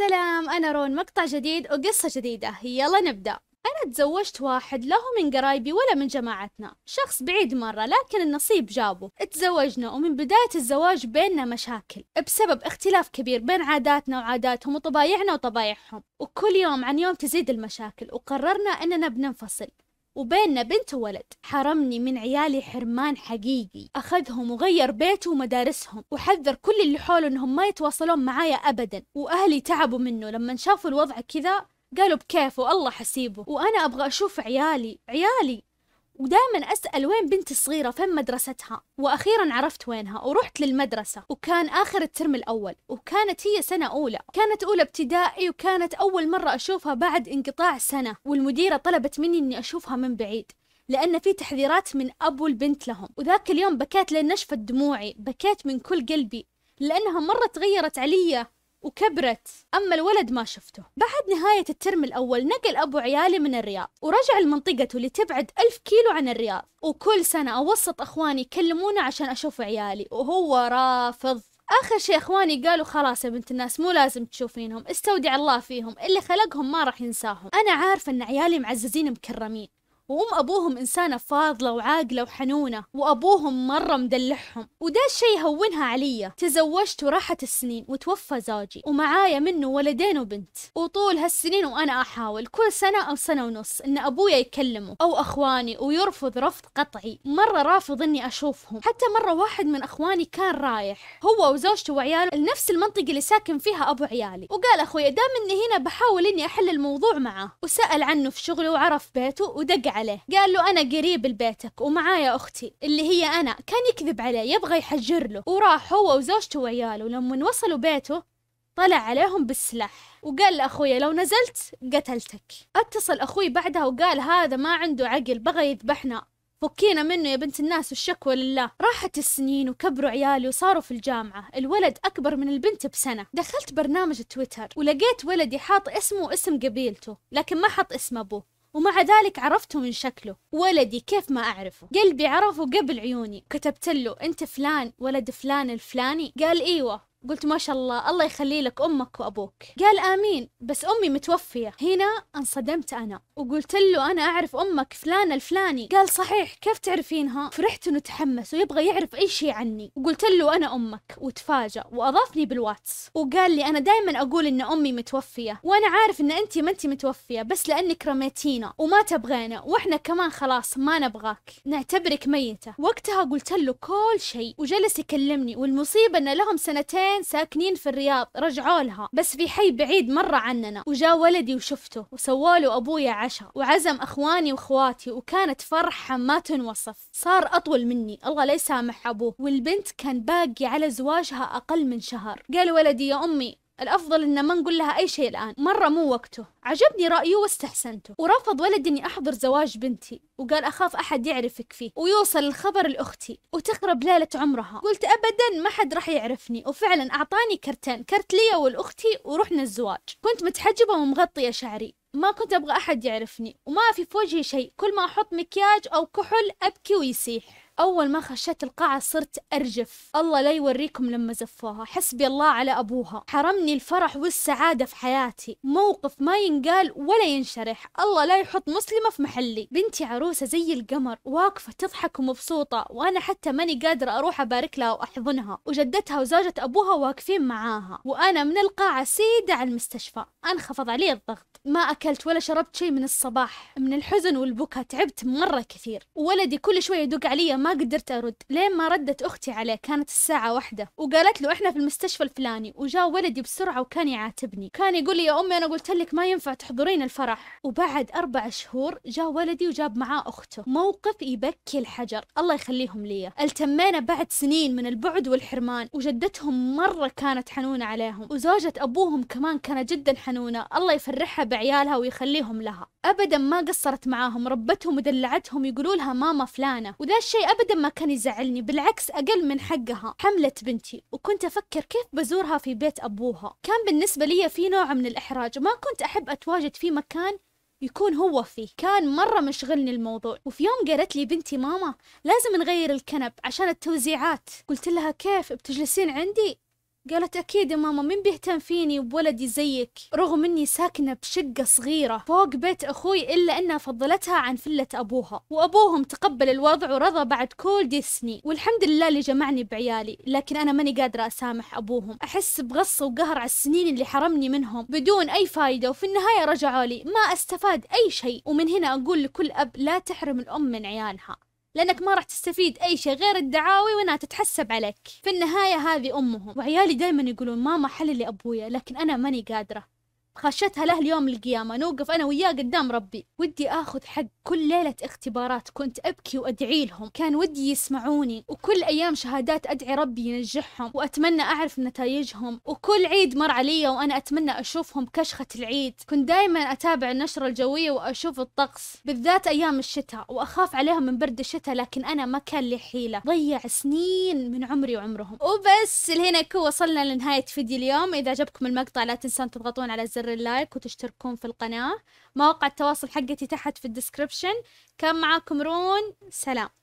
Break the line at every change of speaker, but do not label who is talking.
السلام أنا رون مقطع جديد وقصة جديدة يلا نبدأ أنا تزوجت واحد لا هو من قرايبي ولا من جماعتنا شخص بعيد مرة لكن النصيب جابه تزوجنا ومن بداية الزواج بيننا مشاكل بسبب اختلاف كبير بين عاداتنا وعاداتهم وطبايعنا وطبايعهم وكل يوم عن يوم تزيد المشاكل وقررنا أننا بننفصل وبيننا بنت وولد حرمني من عيالي حرمان حقيقي أخذهم وغير بيته ومدارسهم وحذر كل اللي حوله إنهم ما يتواصلون معايا أبدا وأهلي تعبوا منه لما شافوا الوضع كذا قالوا بكيفه الله حسيبه وأنا أبغى أشوف عيالي عيالي ودائما أسأل وين بنتي الصغيرة فين مدرستها وأخيرا عرفت وينها ورحت للمدرسة وكان آخر الترم الأول وكانت هي سنة أولى كانت أولى ابتدائي وكانت أول مرة أشوفها بعد انقطاع سنة والمديرة طلبت مني أني أشوفها من بعيد لأن في تحذيرات من أبو البنت لهم وذاك اليوم بكيت لين نشفت دموعي بكيت من كل قلبي لأنها مرة تغيرت علي وكبرت أما الولد ما شفته بعد نهاية الترم الأول نقل أبو عيالي من الرياض ورجع لمنطقته اللي تبعد ألف كيلو عن الرياض وكل سنة أوسط أخواني يكلمونه عشان أشوف عيالي وهو رافض آخر شي إخواني قالوا خلاص يا بنت الناس مو لازم تشوفينهم استودع الله فيهم اللي خلقهم ما راح ينساهم أنا عارفة أن عيالي معززين مكرمين وام ابوهم انسانه فاضله وعاقله وحنونه وابوهم مره مدلحهم وده الشيء هونها عليا تزوجت وراحت السنين وتوفى زوجي ومعايا منه ولدين وبنت وطول هالسنين وانا احاول كل سنه او سنه ونص ان ابويا يكلمه او اخواني ويرفض رفض قطعي مره رافض اني اشوفهم حتى مره واحد من اخواني كان رايح هو وزوجته وعياله لنفس المنطقه اللي ساكن فيها ابو عيالي وقال اخويا دام اني هنا بحاول اني احل الموضوع معه وسال عنه في شغله وعرف بيته ودق عليه قال له أنا قريب لبيتك ومعايا أختي اللي هي أنا كان يكذب عليه يبغى يحجر له وراح هو وزوجته وعياله لما وصلوا بيته طلع عليهم بالسلاح وقال لأخويا لو نزلت قتلتك اتصل أخوي بعدها وقال هذا ما عنده عقل بغى يذبحنا فكينا منه يا بنت الناس والشكوى لله راحت السنين وكبروا عيالي وصاروا في الجامعة الولد أكبر من البنت بسنة دخلت برنامج تويتر ولقيت ولدي حاط اسمه واسم قبيلته لكن ما حط اسم أبوه ومع ذلك عرفته من شكله ولدي كيف ما أعرفه قلبي عرفه قبل عيوني كتبت له أنت فلان ولد فلان الفلاني قال إيوه قلت ما شاء الله الله يخلي لك امك وابوك قال امين بس امي متوفيه هنا انصدمت انا وقلت له أنا أعرف أمك فلانه الفلاني قال صحيح كيف تعرفينها فرحت إنه تحمس ويبغى يعرف أي شيء عني وقلت له أنا أمك وتفاجأ وأضافني بالواتس وقال لي أنا دائما أقول إن أمي متوفية وأنا عارف إن أنت ما أنت متوفية بس لأنك رميتينا وما تبغينا وإحنا كمان خلاص ما نبغاك نعتبرك ميتة وقتها قلت له كل شيء وجلس يكلمني والمصيبة إن لهم سنتين ساكنين في الرياض رجعوا لها بس في حي بعيد مرة عننا وجاء ولدي وشفته وسووا له أبويا عشاء وعزم أخواني وأخواتي وكانت فرحة ما تنوصف صار أطول مني الله لا يسامح أبوه والبنت كان باقي على زواجها أقل من شهر قال ولدي يا أمي الأفضل إن ما نقول لها أي شيء الآن مرة مو وقته عجبني رأيه واستحسنته ورفض ولدي إني أحضر زواج بنتي وقال أخاف أحد يعرفك فيه ويوصل الخبر لأختي وتقرب ليلة عمرها قلت أبدا ما حد راح يعرفني وفعلا أعطاني كرتين كرت لي والأختي ورحنا الزواج كنت متحجبة ومغطية شعري ما كنت أبغى أحد يعرفني وما في في وجهي شيء كل ما أحط مكياج أو كحل أبكي ويسيح أول ما خشيت القاعة صرت أرجف الله لا يوريكم لما زفوها حسبي الله على أبوها حرمني الفرح والسعادة في حياتي موقف ما ينقال ولا ينشرح الله لا يحط مسلمة في محلي بنتي عروسة زي القمر واقفة تضحك ومبسوطة وأنا حتى ماني قادرة أروح أبارك لها وأحضنها وجدتها وزوجة أبوها واقفين معاها وأنا من القاعة سيدة على المستشفى انخفض علي الضغط ما أكلت ولا شربت شيء من الصباح من الحزن والبكا تعبت مرة كثير ولدي كل شوي يدق علي ما ما قدرت أرد لين ما ردت أختي عليه كانت الساعة واحدة وقالت له إحنا في المستشفى الفلاني وجاء ولدي بسرعة وكان يعاتبني كان يقول لي يا أمي أنا قلت لك ما ينفع تحضرين الفرح وبعد أربع شهور جاء ولدي وجاب معاه أخته موقف يبكي الحجر الله يخليهم لي التمينا بعد سنين من البعد والحرمان وجدتهم مرة كانت حنونة عليهم وزوجة أبوهم كمان كانت جدا حنونة الله يفرحها بعيالها ويخليهم لها أبدا ما قصرت معاهم ربتهم ودلعتهم يقولوا لها ماما فلانة وذا الشيء أبدا ما كان يزعلني بالعكس أقل من حقها حملت بنتي وكنت أفكر كيف بزورها في بيت أبوها كان بالنسبة لي في نوع من الإحراج ما كنت أحب أتواجد في مكان يكون هو فيه كان مرة مشغلني الموضوع وفي يوم قالت لي بنتي ماما لازم نغير الكنب عشان التوزيعات قلت لها كيف بتجلسين عندي قالت أكيد يا ماما مين بيهتم فيني وبولدي زيك رغم أني ساكنة بشقة صغيرة فوق بيت أخوي إلا أنها فضلتها عن فلة أبوها وأبوهم تقبل الوضع ورضى بعد كل دي السنين والحمد لله اللي جمعني بعيالي لكن أنا ماني قادرة أسامح أبوهم أحس بغصة وقهر على السنين اللي حرمني منهم بدون أي فايدة وفي النهاية رجعوا لي ما أستفاد أي شيء ومن هنا أقول لكل أب لا تحرم الأم من عيالها لأنك ما راح تستفيد أي شيء غير الدعاوي وإنها تتحسب عليك في النهاية هذه أمهم وعيالي دايما يقولون ماما حللي أبويا لكن أنا ماني قادرة خشتها له اليوم القيامة نوقف أنا وياه قدام ربي ودي آخذ حق كل ليلة اختبارات كنت أبكي وأدعي لهم كان ودي يسمعوني وكل أيام شهادات أدعي ربي ينجحهم وأتمنى أعرف نتائجهم وكل عيد مر علي وأنا أتمنى أشوفهم كشخة العيد كنت دائما أتابع النشرة الجوية وأشوف الطقس بالذات أيام الشتاء وأخاف عليهم من برد الشتاء لكن أنا ما كان لي حيلة ضيع سنين من عمري وعمرهم وبس لهنا كو وصلنا لنهاية فيديو اليوم إذا عجبكم المقطع لا تنسون تضغطون على زر اللايك وتشتركون في القناة مواقع التواصل حقتي تحت في الديسكربشن كان معاكم رون سلام